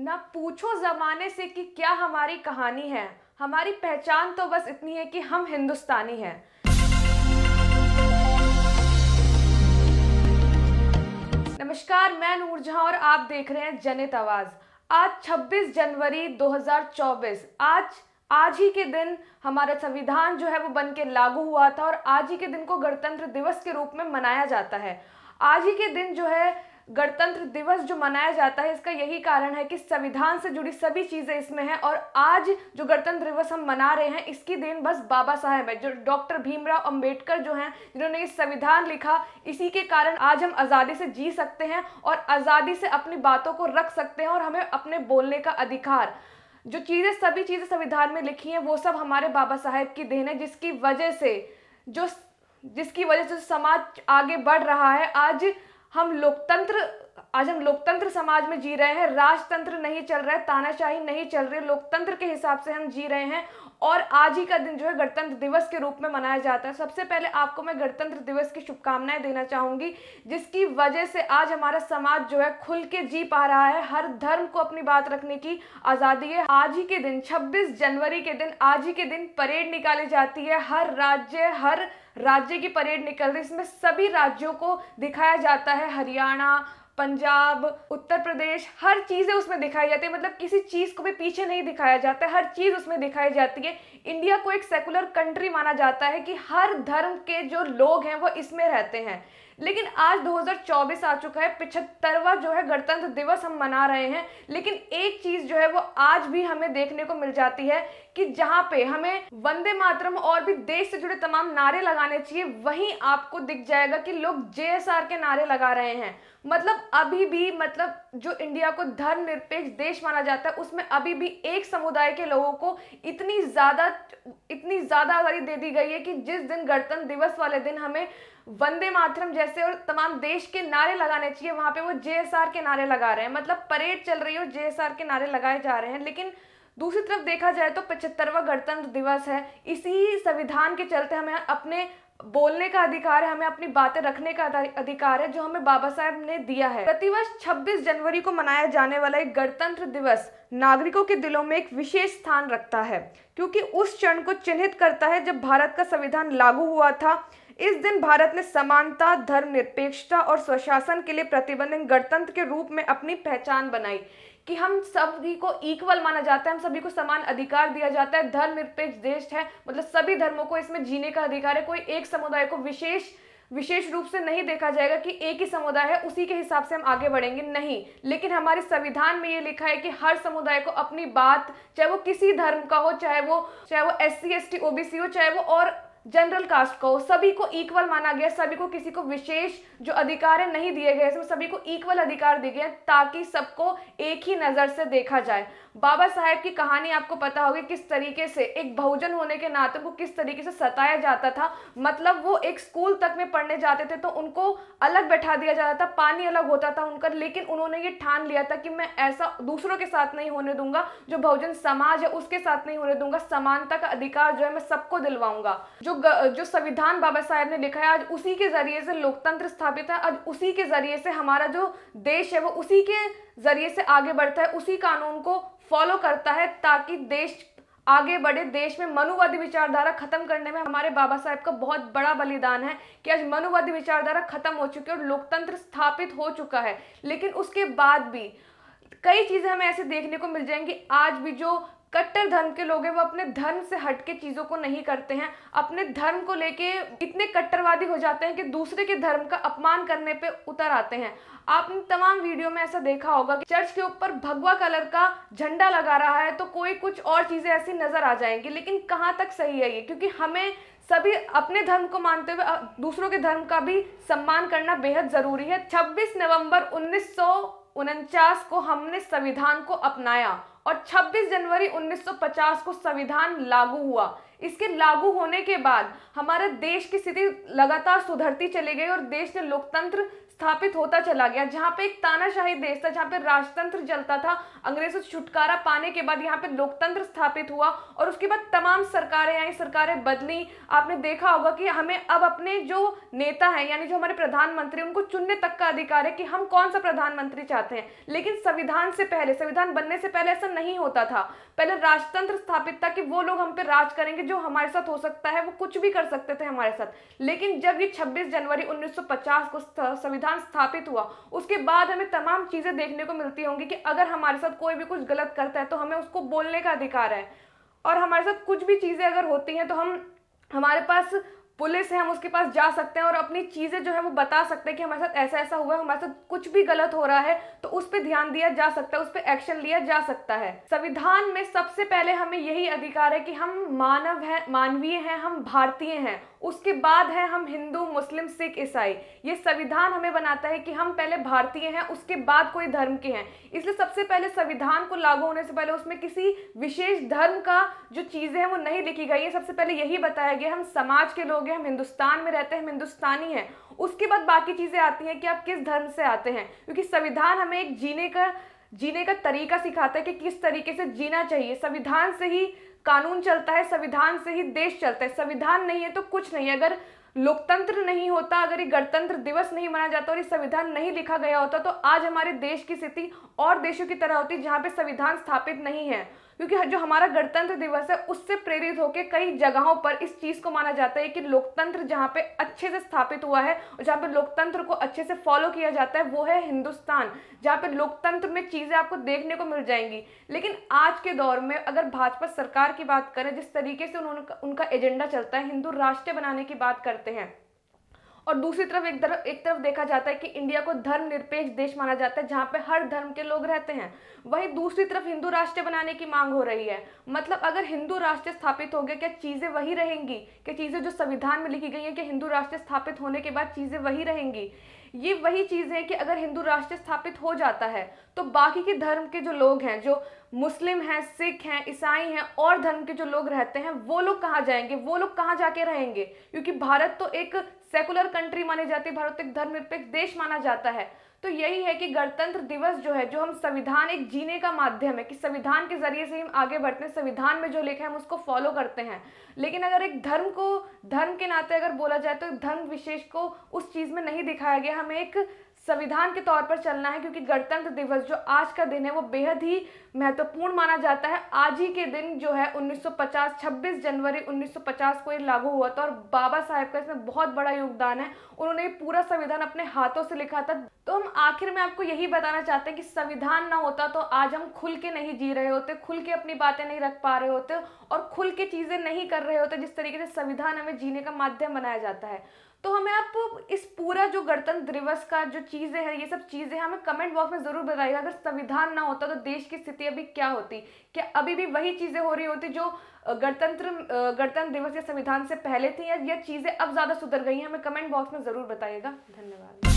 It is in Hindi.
ना पूछो ज़माने से कि क्या हमारी कहानी है हमारी पहचान तो बस इतनी है कि हम हिंदुस्तानी हैं नमस्कार मैं नूरजहां और आप देख रहे हैं जनित आवाज़ आज 26 जनवरी 2024 आज आज ही के दिन हमारा संविधान जो है वो बन के लागू हुआ था और आज ही के दिन को गणतंत्र दिवस के रूप में मनाया जाता है आज ही के दिन जो है गणतंत्र दिवस जो मनाया जाता है इसका यही कारण है कि संविधान से जुड़ी सभी चीज़ें इसमें हैं और आज जो गणतंत्र दिवस हम मना रहे हैं इसकी देन बस बाबा साहेब है जो डॉक्टर भीमराव अंबेडकर जो हैं जिन्होंने ये संविधान लिखा इसी के कारण आज हम आज़ादी से जी सकते हैं और आज़ादी से अपनी बातों को रख सकते हैं और हमें अपने बोलने का अधिकार जो चीज़ें सभी चीज़ें संविधान में लिखी हैं वो सब हमारे बाबा साहेब की देन है जिसकी वजह से जो जिसकी वजह से समाज आगे बढ़ रहा है आज हम लोकतंत्र आज हम लोकतंत्र समाज में जी रहे हैं राजतंत्र नहीं चल रहा है तानाशाही नहीं चल रही लोकतंत्र के हिसाब से हम जी रहे हैं और आज ही का दिन जो है गणतंत्र दिवस के रूप में मनाया जाता है सबसे पहले आपको मैं गणतंत्र दिवस की शुभकामनाएं देना चाहूंगी जिसकी वजह से आज हमारा समाज जो है खुल के जी पा रहा है हर धर्म को अपनी बात रखने की आज़ादी है आज ही के दिन 26 जनवरी के दिन आज ही के दिन परेड निकाली जाती है हर राज्य हर राज्य की परेड निकल रही है इसमें सभी राज्यों को दिखाया जाता है हरियाणा पंजाब उत्तर प्रदेश हर चीज़ें उसमें दिखाई जाती है मतलब किसी चीज़ को भी पीछे नहीं दिखाया जाता है हर चीज़ उसमें दिखाई जाती है इंडिया को एक सेकुलर कंट्री माना जाता है कि हर धर्म के जो लोग हैं वो इसमें रहते हैं लेकिन आज 2024 आ चुका है पिछहत्तरवा जो है गणतंत्र दिवस हम मना रहे हैं लेकिन एक चीज जो है वो आज भी हमें देखने को मिल जाती है कि जहां पे हमें वंदे मातरम और भी देश से जुड़े तमाम नारे लगाने चाहिए वहीं आपको दिख जाएगा कि लोग जे के नारे लगा रहे हैं मतलब अभी भी मतलब जो इंडिया को धर्मनिरपेक्ष देश माना जाता है उसमें अभी भी एक समुदाय के लोगों को इतनी ज़्यादा इतनी ज़्यादा आज़ादी दे दी गई है कि जिस दिन गणतंत्र दिवस वाले दिन हमें वंदे मातरम जैसे और तमाम देश के नारे लगाने चाहिए वहां पे वो जेएसआर के नारे लगा रहे हैं मतलब परेड चल रही है और जेएसआर के नारे लगाए जा रहे हैं लेकिन दूसरी तरफ देखा जाए तो पचहत्तरवा गणतंत्र दिवस है इसी संविधान के चलते हमें अपने बोलने का अधिकार है हमें अपनी बातें रखने का अधिकार है जो हमें बाबा साहेब ने दिया है प्रतिवर्ष 26 जनवरी को मनाया जाने वाला एक गणतंत्र दिवस नागरिकों के दिलों में एक विशेष स्थान रखता है क्योंकि उस क्षण को चिन्हित करता है जब भारत का संविधान लागू हुआ था इस दिन भारत ने समानता धर्म निरपेक्षता और स्वशासन के लिए प्रतिबंधित गणतंत्र के रूप में अपनी पहचान बनाई कि हम सभी को इक्वल माना जाता है हम सभी को समान अधिकार दिया जाता है धर्म निरपेक्ष देश है मतलब सभी धर्मों को इसमें जीने का अधिकार है कोई एक समुदाय को विशेष विशेष रूप से नहीं देखा जाएगा कि एक ही समुदाय है उसी के हिसाब से हम आगे बढ़ेंगे नहीं लेकिन हमारे संविधान में ये लिखा है कि हर समुदाय को अपनी बात चाहे वो किसी धर्म का हो चाहे वो चाहे वो S C S T O B C हो चाहे वो और जनरल कास्ट को सभी को इक्वल माना गया सभी को किसी को विशेष जो अधिकार है नहीं दिए गए इसमें सभी को इक्वल अधिकार दिए गए ताकि सबको एक ही नज़र से देखा जाए बाबा साहेब की कहानी आपको पता होगी किस तरीके से एक बहुजन होने के नाते को किस तरीके से सताया जाता था मतलब वो एक स्कूल तक में पढ़ने जाते थे तो उनको अलग बैठा दिया जाता था पानी अलग होता था उनका लेकिन उन्होंने ये ठान लिया था कि मैं ऐसा दूसरों के साथ नहीं होने दूंगा जो बहुजन समाज है उसके साथ नहीं होने दूंगा समानता का अधिकार जो है मैं सबको दिलवाऊंगा जो जो जो संविधान बाबा साहेब ने लिखा है आज उसी के जरिए से लोकतंत्र स्थापित है आज उसी के जरिए से हमारा जो देश है वो उसी के जरिए से आगे बढ़ता है उसी कानून को फॉलो करता है ताकि देश आगे बढ़े देश में मनुवादी विचारधारा खत्म करने में हमारे बाबा साहेब का बहुत बड़ा बलिदान है कि आज मनुवादी विचारधारा खत्म हो चुकी है और लोकतंत्र स्थापित हो चुका है लेकिन उसके बाद भी कई चीज़ें हमें ऐसे देखने को मिल जाएंगी आज भी जो कट्टर धर्म के लोग हैं वो अपने धर्म से हट के चीज़ों को नहीं करते हैं अपने धर्म को लेके इतने कट्टरवादी हो जाते हैं कि दूसरे के धर्म का अपमान करने पे उतर आते हैं आपने तमाम वीडियो में ऐसा देखा होगा कि चर्च के ऊपर भगवा कलर का झंडा लगा रहा है तो कोई कुछ और चीज़ें ऐसी नज़र आ जाएंगी लेकिन कहाँ तक सही है ये क्योंकि हमें सभी अपने धर्म को मानते हुए दूसरों के धर्म का भी सम्मान करना बेहद ज़रूरी है छब्बीस नवम्बर उन्नीस को हमने संविधान को अपनाया और 26 जनवरी 1950 को संविधान लागू हुआ इसके लागू होने के बाद हमारे देश की स्थिति लगातार सुधरती चली गई और देश ने लोकतंत्र स्थापित होता चला गया जहाँ पे एक तानाशाही देश था जहाँ पे राजतंत्र चलता था अंग्रेजों से छुटकारा पाने के बाद यहाँ पे लोकतंत्र स्थापित हुआ और उसके बाद तमाम सरकारें आई सरकारें बदली आपने देखा होगा कि हमें अब अपने जो नेता है यानी जो हमारे प्रधानमंत्री उनको चुनने तक का अधिकार है कि हम कौन सा प्रधानमंत्री चाहते हैं लेकिन संविधान से पहले संविधान बनने से पहले ऐसा नहीं होता था पहले राजतंत्र स्थापित था कि वो लोग हम पे राज करेंगे जो हमारे साथ हो सकता है वो कुछ भी कर सकते थे हमारे साथ लेकिन जब ये 26 जनवरी 1950 को संविधान स्थापित हुआ उसके बाद हमें तमाम चीज़ें देखने को मिलती होंगी कि अगर हमारे साथ कोई भी कुछ गलत करता है तो हमें उसको बोलने का अधिकार है और हमारे साथ कुछ भी चीज़ें अगर होती हैं तो हम हमारे पास पुलिस है हम उसके पास जा सकते हैं और अपनी चीज़ें जो है वो बता सकते हैं कि हमारे साथ ऐसा ऐसा हुआ है हमारे साथ कुछ भी गलत हो रहा है तो उस पर ध्यान दिया जा सकता है उस पर एक्शन लिया जा सकता है संविधान में सबसे पहले हमें यही अधिकार है कि हम मानव हैं मानवीय हैं हम भारतीय हैं उसके बाद है हम हिंदू मुस्लिम सिख ईसाई ये संविधान हमें बनाता है कि हम पहले भारतीय हैं उसके बाद कोई धर्म के हैं इसलिए सबसे पहले संविधान को लागू होने से पहले उसमें किसी विशेष धर्म का जो चीज़ें हैं वो नहीं लिखी गई है सबसे पहले यही बताया गया हम समाज के लोग हैं गए हम हिंदुस्तान में रहते हैं हम हिंदुस्तानी हैं उसके बाद बाकी चीज़ें आती हैं कि आप किस धर्म से आते हैं क्योंकि संविधान हमें एक जीने का जीने का तरीका सिखाता है कि किस तरीके से जीना चाहिए संविधान से ही कानून चलता है संविधान से ही देश चलता है संविधान नहीं है तो कुछ नहीं है अगर लोकतंत्र नहीं होता अगर ये गणतंत्र दिवस नहीं मनाया जाता और ये संविधान नहीं लिखा गया होता तो आज हमारे देश की स्थिति और देशों की तरह होती जहाँ पे संविधान स्थापित नहीं है क्योंकि जो हमारा गणतंत्र दिवस है उससे प्रेरित होकर कई जगहों पर इस चीज़ को माना जाता है कि लोकतंत्र जहाँ पे अच्छे से स्थापित हुआ है और जहाँ पे लोकतंत्र को अच्छे से फॉलो किया जाता है वो है हिंदुस्तान जहाँ पे लोकतंत्र में चीज़ें आपको देखने को मिल जाएंगी लेकिन आज के दौर में अगर भाजपा सरकार की बात करें जिस तरीके से उन्होंने उनका एजेंडा चलता है हिंदू राष्ट्र बनाने की बात करते हैं और दूसरी तरफ एक तरफ एक तरफ देखा जाता है कि इंडिया को धर्मनिरपेक्ष देश माना जाता है जहाँ पे हर धर्म के लोग रहते हैं वहीं दूसरी तरफ हिंदू राष्ट्र बनाने की मांग हो रही है मतलब अगर हिंदू राष्ट्र स्थापित हो गया क्या चीज़ें वही रहेंगी क्या चीज़ें जो संविधान में लिखी गई हैं कि हिंदू राष्ट्र स्थापित होने के बाद चीज़ें वही रहेंगी ये वही चीज़ है कि अगर हिंदू राष्ट्र स्थापित हो जाता है तो बाकी के धर्म के जो लोग हैं जो मुस्लिम हैं सिख हैं ईसाई हैं और धर्म के जो लोग रहते हैं वो लोग कहाँ जाएंगे वो लोग कहाँ जाके रहेंगे क्योंकि भारत तो एक सेकुलर कंट्री माने जाती है भारत एक निरपेक्ष देश माना जाता है तो यही है कि गणतंत्र दिवस जो है जो हम संविधान एक जीने का माध्यम है कि संविधान के जरिए से हम आगे बढ़ते हैं संविधान में जो लिखा है हम उसको फॉलो करते हैं लेकिन अगर एक धर्म को धर्म के नाते अगर बोला जाए तो धर्म विशेष को उस चीज़ में नहीं दिखाया गया हमें एक संविधान के तौर पर चलना है क्योंकि गणतंत्र दिवस जो आज का दिन है वो बेहद ही महत्वपूर्ण माना जाता है आज ही के दिन जो है 1950 26 जनवरी 1950 को ये लागू हुआ था और बाबा साहेब का इसमें बहुत बड़ा योगदान है उन्होंने पूरा संविधान अपने हाथों से लिखा था तो हम आखिर में आपको यही बताना चाहते हैं कि संविधान ना होता तो आज हम खुल के नहीं जी रहे होते खुल के अपनी बातें नहीं रख पा रहे होते और खुल के चीज़ें नहीं कर रहे होते जिस तरीके से संविधान हमें जीने का माध्यम बनाया जाता है तो हमें आप इस पूरा जो गणतंत्र दिवस का जो चीज़ें हैं ये सब चीज़ें हमें कमेंट बॉक्स में ज़रूर बताइएगा अगर संविधान ना होता तो देश की स्थिति अभी क्या होती क्या अभी भी वही चीज़ें हो रही होती जो गणतंत्र गणतंत्र दिवस या संविधान से पहले थी या ये चीज़ें अब ज़्यादा सुधर गई हैं हमें कमेंट बॉक्स में ज़रूर बताइएगा धन्यवाद